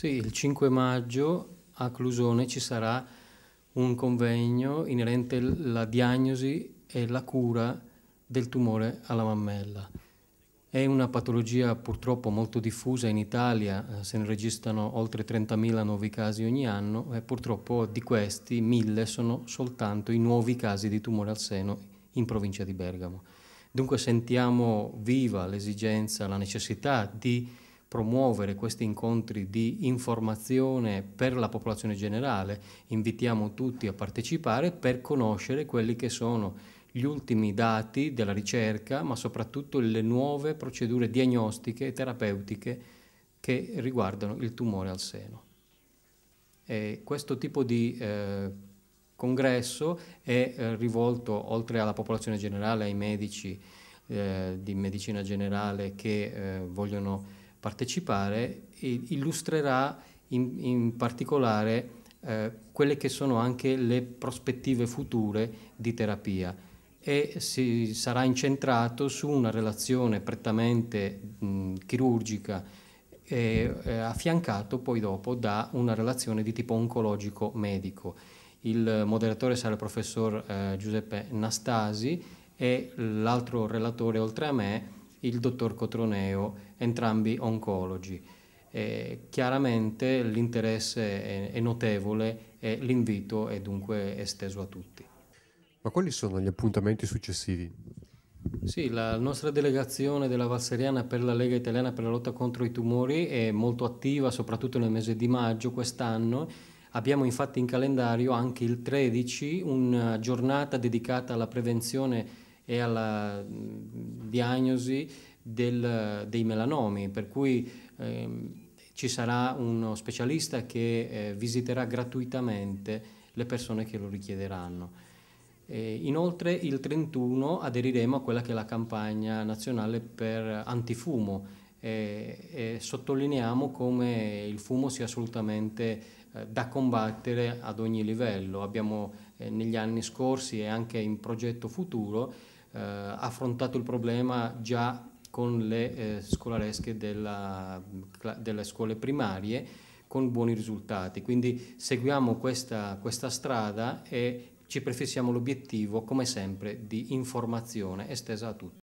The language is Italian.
Sì, il 5 maggio a Clusone ci sarà un convegno inerente alla diagnosi e la cura del tumore alla mammella. È una patologia purtroppo molto diffusa in Italia, eh, se ne registrano oltre 30.000 nuovi casi ogni anno e purtroppo di questi 1.000 sono soltanto i nuovi casi di tumore al seno in provincia di Bergamo. Dunque sentiamo viva l'esigenza, la necessità di promuovere questi incontri di informazione per la popolazione generale. Invitiamo tutti a partecipare per conoscere quelli che sono gli ultimi dati della ricerca, ma soprattutto le nuove procedure diagnostiche e terapeutiche che riguardano il tumore al seno. E questo tipo di eh, congresso è eh, rivolto, oltre alla popolazione generale, ai medici eh, di medicina generale che eh, vogliono partecipare, illustrerà in, in particolare eh, quelle che sono anche le prospettive future di terapia e si sarà incentrato su una relazione prettamente mh, chirurgica e, eh, affiancato poi dopo da una relazione di tipo oncologico medico. Il moderatore sarà il professor eh, Giuseppe Nastasi e l'altro relatore oltre a me il dottor Cotroneo, entrambi oncologi. Eh, chiaramente l'interesse è notevole e l'invito è dunque esteso a tutti. Ma quali sono gli appuntamenti successivi? Sì, la nostra delegazione della Valseriana per la Lega Italiana per la lotta contro i tumori è molto attiva, soprattutto nel mese di maggio quest'anno. Abbiamo infatti in calendario anche il 13 una giornata dedicata alla prevenzione e alla mm, diagnosi del, dei melanomi, per cui ehm, ci sarà uno specialista che eh, visiterà gratuitamente le persone che lo richiederanno. inoltre il 31 aderiremo a quella che è la campagna nazionale per antifumo e, e sottolineiamo come il fumo sia assolutamente eh, da combattere ad ogni livello. Abbiamo eh, negli anni scorsi e anche in progetto futuro eh, affrontato il problema già con le eh, scolaresche della, delle scuole primarie con buoni risultati. Quindi seguiamo questa, questa strada e ci prefissiamo l'obiettivo, come sempre, di informazione estesa a tutti.